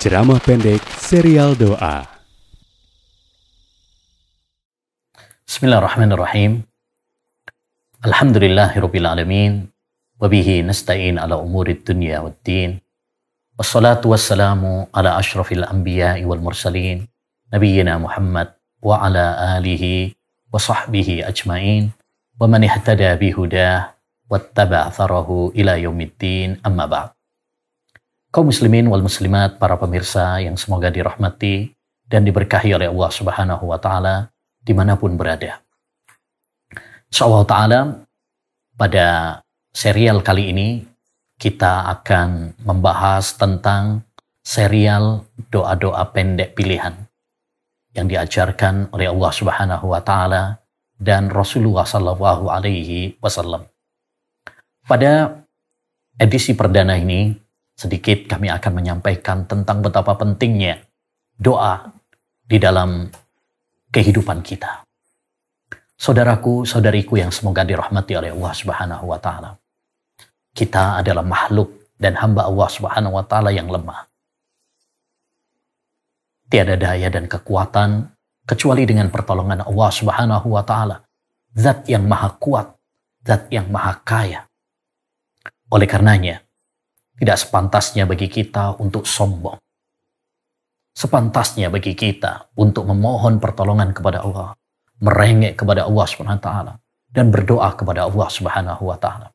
Ceramah Pendek Serial Doa Bismillahirrahmanirrahim Alhamdulillahirrabbilalamin Wabihi nasta'in ala umurid dunia wa din Wassalatu wassalamu ala ashrafil anbiya wal mursalin Nabiyina Muhammad wa ala alihi wa sahbihi ajmain Wa man ihtada bihudah wa taba'atharahu ila yawmiddin amma ba'd kaum muslimin wal muslimat, para pemirsa yang semoga dirahmati dan diberkahi oleh Allah Subhanahu wa taala dimanapun berada. Insyaallah taala pada serial kali ini kita akan membahas tentang serial doa-doa pendek pilihan yang diajarkan oleh Allah Subhanahu wa taala dan Rasulullah sallallahu alaihi wasallam. Pada edisi perdana ini sedikit kami akan menyampaikan tentang betapa pentingnya doa di dalam kehidupan kita. Saudaraku, saudariku yang semoga dirahmati oleh Allah Subhanahu wa taala. Kita adalah makhluk dan hamba Allah Subhanahu wa taala yang lemah. Tiada daya dan kekuatan kecuali dengan pertolongan Allah Subhanahu wa taala, zat yang maha kuat, zat yang maha kaya. Oleh karenanya, tidak sepantasnya bagi kita untuk sombong. Sepantasnya bagi kita untuk memohon pertolongan kepada Allah, merengek kepada Allah Subhanahu wa taala dan berdoa kepada Allah Subhanahu wa taala.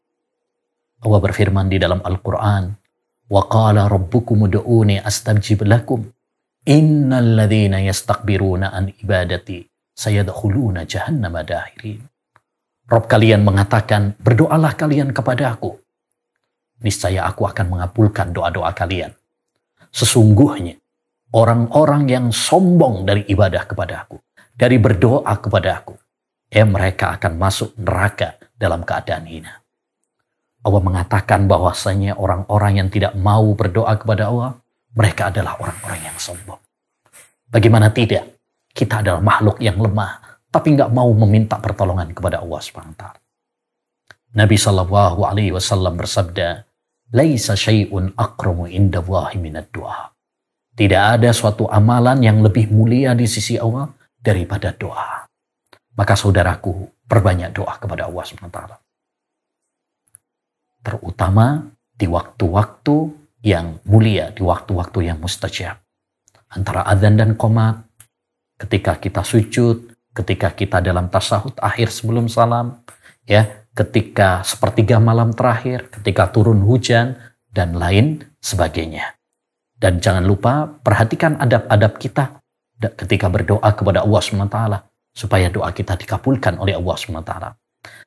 Allah berfirman di dalam Al-Qur'an, "Wa qala rabbukum ud'uni astajib lakum. Innal ladzina yastakbiruna an ibadati sayadkhuluna jahannama dahirin." Rob kalian mengatakan, "Berdoalah kalian kepada aku niscaya aku akan mengabulkan doa-doa kalian. Sesungguhnya, orang-orang yang sombong dari ibadah kepada aku, dari berdoa kepada aku, eh mereka akan masuk neraka dalam keadaan hina. Allah mengatakan bahwasanya orang-orang yang tidak mau berdoa kepada Allah, mereka adalah orang-orang yang sombong. Bagaimana tidak? Kita adalah makhluk yang lemah, tapi nggak mau meminta pertolongan kepada Allah SWT. Nabi Shallallahu Alaihi Wasallam bersabda, "Laisa syai'un akramu inda doa." Tidak ada suatu amalan yang lebih mulia di sisi Allah daripada doa. Maka saudaraku, perbanyak doa kepada Allah SWT. Terutama di waktu-waktu yang mulia, di waktu-waktu yang mustajab. Antara adzan dan komat, ketika kita sujud, ketika kita dalam tasahud akhir sebelum salam, ya ketika sepertiga malam terakhir, ketika turun hujan, dan lain sebagainya. Dan jangan lupa perhatikan adab-adab kita ketika berdoa kepada Allah SWT supaya doa kita dikabulkan oleh Allah SWT.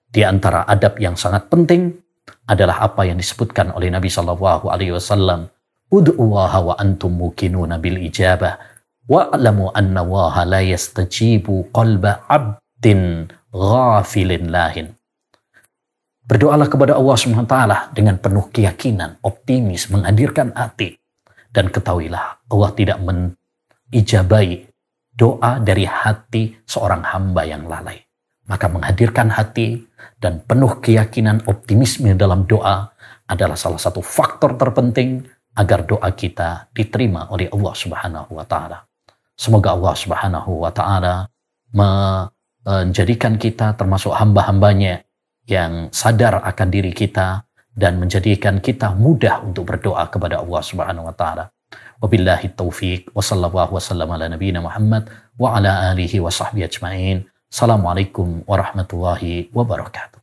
Di antara adab yang sangat penting adalah apa yang disebutkan oleh Nabi Shallallahu Alaihi Wasallam. Ud'uwaha wa antum mukinu nabil ijabah wa wa'lamu anna waha la yastajibu qalba abdin ghafilin lahin. Berdoalah kepada Allah SWT dengan penuh keyakinan, optimis, menghadirkan hati. Dan ketahuilah Allah tidak mengijabai doa dari hati seorang hamba yang lalai. Maka menghadirkan hati dan penuh keyakinan optimisme dalam doa adalah salah satu faktor terpenting agar doa kita diterima oleh Allah Subhanahu wa taala. Semoga Allah Subhanahu wa taala menjadikan kita termasuk hamba-hambanya yang sadar akan diri kita dan menjadikan kita mudah untuk berdoa kepada Allah Subhanahu wa taala. Wabillahi taufik wa sallallahu sallam ala nabiyyina Muhammad wa ala alihi wa sahbihi ajmain. Assalamualaikum warahmatullahi wabarakatuh.